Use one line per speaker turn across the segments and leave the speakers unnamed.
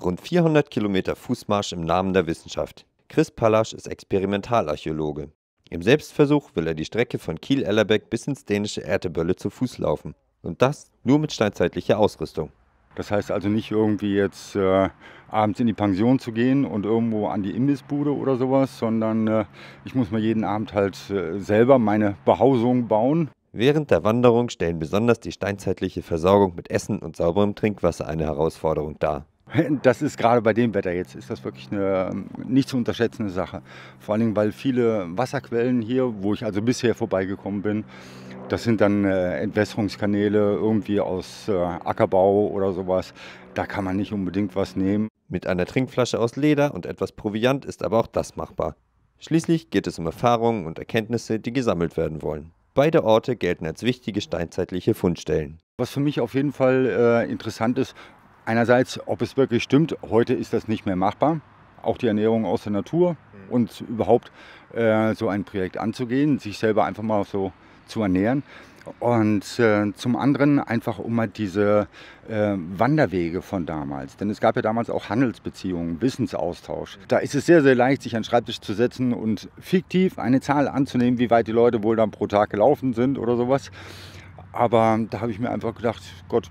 Rund 400 Kilometer Fußmarsch im Namen der Wissenschaft. Chris Pallasch ist Experimentalarchäologe. Im Selbstversuch will er die Strecke von Kiel-Ellerbeck bis ins dänische Ertebölle zu Fuß laufen. Und das
nur mit steinzeitlicher Ausrüstung. Das heißt also nicht irgendwie jetzt äh, abends in die Pension zu gehen und irgendwo an die Imbissbude oder sowas, sondern äh, ich muss mir jeden Abend halt äh, selber meine Behausung bauen. Während der Wanderung stellen besonders die steinzeitliche Versorgung mit Essen und sauberem Trinkwasser eine Herausforderung dar. Das ist gerade bei dem Wetter jetzt, ist das wirklich eine ähm, nicht zu unterschätzende Sache. Vor allem, weil viele Wasserquellen hier, wo ich also bisher vorbeigekommen bin, das sind dann äh, Entwässerungskanäle irgendwie aus äh, Ackerbau oder sowas. Da kann man nicht unbedingt was nehmen. Mit einer Trinkflasche
aus Leder und etwas Proviant ist aber auch das machbar. Schließlich geht es um Erfahrungen und
Erkenntnisse,
die gesammelt werden wollen. Beide Orte gelten als wichtige steinzeitliche Fundstellen.
Was für mich auf jeden Fall äh, interessant ist, einerseits, ob es wirklich stimmt, heute ist das nicht mehr machbar. Auch die Ernährung aus der Natur mhm. und überhaupt äh, so ein Projekt anzugehen, sich selber einfach mal so zu ernähren. Und äh, zum anderen einfach um mal diese äh, Wanderwege von damals. Denn es gab ja damals auch Handelsbeziehungen, Wissensaustausch. Da ist es sehr, sehr leicht, sich an den Schreibtisch zu setzen und fiktiv eine Zahl anzunehmen, wie weit die Leute wohl dann pro Tag gelaufen sind oder sowas. Aber da habe ich mir einfach gedacht, Gott,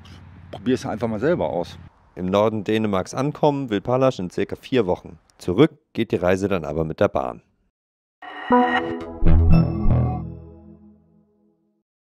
probier es einfach mal selber aus. Im Norden Dänemarks ankommen will Palasch in circa
vier Wochen. Zurück geht die Reise dann aber mit der Bahn.